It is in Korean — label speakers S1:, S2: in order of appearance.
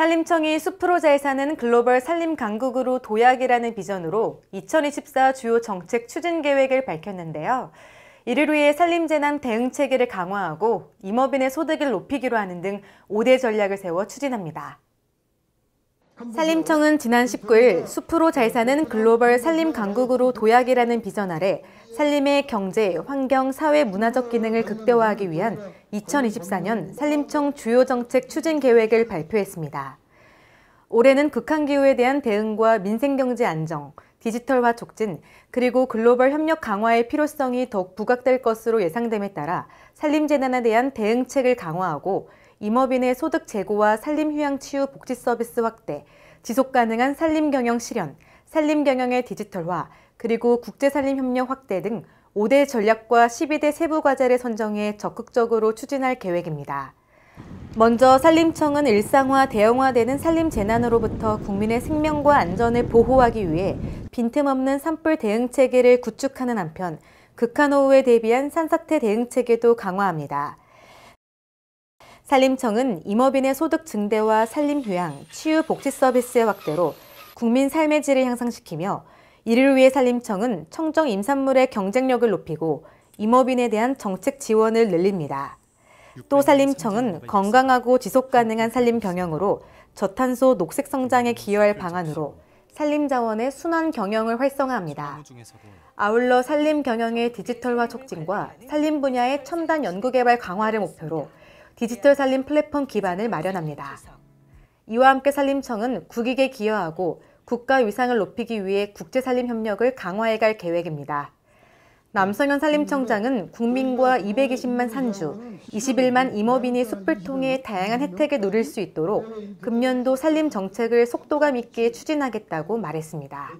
S1: 산림청이 숲으로 잘 사는 글로벌 산림 강국으로 도약이라는 비전으로 2024 주요 정책 추진 계획을 밝혔는데요. 이를 위해 산림재난 대응 체계를 강화하고 임업인의 소득을 높이기로 하는 등 5대 전략을 세워 추진합니다. 산림청은 지난 19일 음, 숲으로 잘 사는 음, 글로벌 음, 산림 강국으로 도약이라는 비전 아래 산림의 경제, 환경, 사회, 문화적 기능을 극대화하기 위한 2024년 산림청 주요 정책 추진 계획을 발표했습니다. 올해는 극한 기후에 대한 대응과 민생 경제 안정, 디지털화 촉진, 그리고 글로벌 협력 강화의 필요성이 더욱 부각될 것으로 예상됨에 따라 산림 재난에 대한 대응책을 강화하고 임업인의 소득 제고와 산림휴양 치유 복지 서비스 확대, 지속 가능한 산림 경영 실현, 산림 경영의 디지털화, 그리고 국제 산림 협력 확대 등 5대 전략과 12대 세부 과제를 선정해 적극적으로 추진할 계획입니다. 먼저 산림청은 일상화, 대형화되는 산림 재난으로부터 국민의 생명과 안전을 보호하기 위해 빈틈없는 산불 대응 체계를 구축하는 한편 극한호우에 대비한 산사태 대응 체계도 강화합니다. 산림청은 임업인의 소득 증대와 산림 휴양, 치유 복지 서비스의 확대로 국민 삶의 질을 향상시키며 이를 위해 산림청은 청정 임산물의 경쟁력을 높이고 임업인에 대한 정책 지원을 늘립니다. 또 산림청은 건강하고 지속 가능한 산림 경영으로 저탄소 녹색 성장에 기여할 방안으로 산림 자원의 순환 경영을 활성화합니다. 아울러 산림 경영의 디지털화 촉진과 산림 분야의 첨단 연구개발 강화를 목표로 디지털 산림 플랫폼 기반을 마련합니다. 이와 함께 산림청은 국익에 기여하고 국가 위상을 높이기 위해 국제 산림 협력을 강화해 갈 계획입니다. 남성현 산림청장은 국민과 220만 산주, 21만 임업인이 숲을 통해 다양한 혜택을 누릴 수 있도록 금년도 산림 정책을 속도감 있게 추진하겠다고 말했습니다.